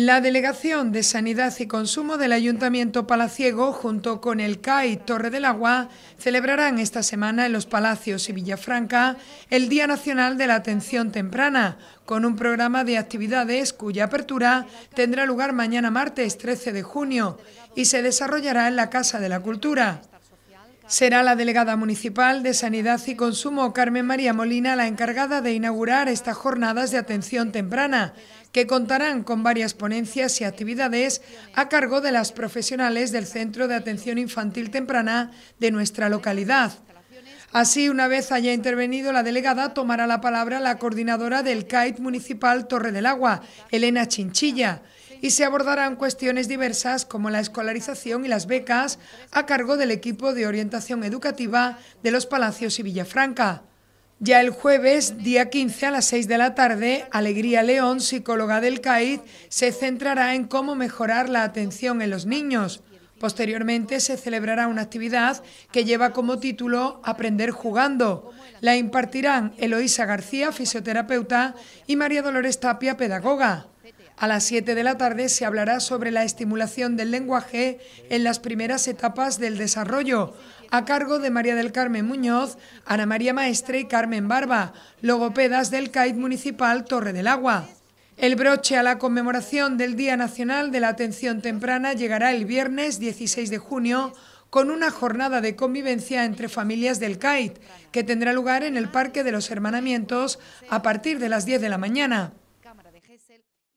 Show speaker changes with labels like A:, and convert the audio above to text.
A: La Delegación de Sanidad y Consumo del Ayuntamiento Palaciego, junto con el CAI Torre del Agua, celebrarán esta semana en los Palacios y Villafranca el Día Nacional de la Atención Temprana, con un programa de actividades cuya apertura tendrá lugar mañana martes 13 de junio y se desarrollará en la Casa de la Cultura. Será la delegada municipal de Sanidad y Consumo, Carmen María Molina, la encargada de inaugurar estas jornadas de atención temprana, que contarán con varias ponencias y actividades a cargo de las profesionales del Centro de Atención Infantil Temprana de nuestra localidad. Así, una vez haya intervenido la delegada, tomará la palabra la coordinadora del CAIT Municipal Torre del Agua, Elena Chinchilla, y se abordarán cuestiones diversas como la escolarización y las becas a cargo del equipo de orientación educativa de los Palacios y Villafranca. Ya el jueves, día 15 a las 6 de la tarde, Alegría León, psicóloga del CAID, se centrará en cómo mejorar la atención en los niños. Posteriormente se celebrará una actividad que lleva como título Aprender jugando. La impartirán Eloísa García, fisioterapeuta, y María Dolores Tapia, pedagoga. A las 7 de la tarde se hablará sobre la estimulación del lenguaje en las primeras etapas del desarrollo, a cargo de María del Carmen Muñoz, Ana María Maestre y Carmen Barba, logopedas del CAID Municipal Torre del Agua. El broche a la conmemoración del Día Nacional de la Atención Temprana llegará el viernes 16 de junio con una jornada de convivencia entre familias del CAIT, que tendrá lugar en el Parque de los Hermanamientos a partir de las 10 de la mañana.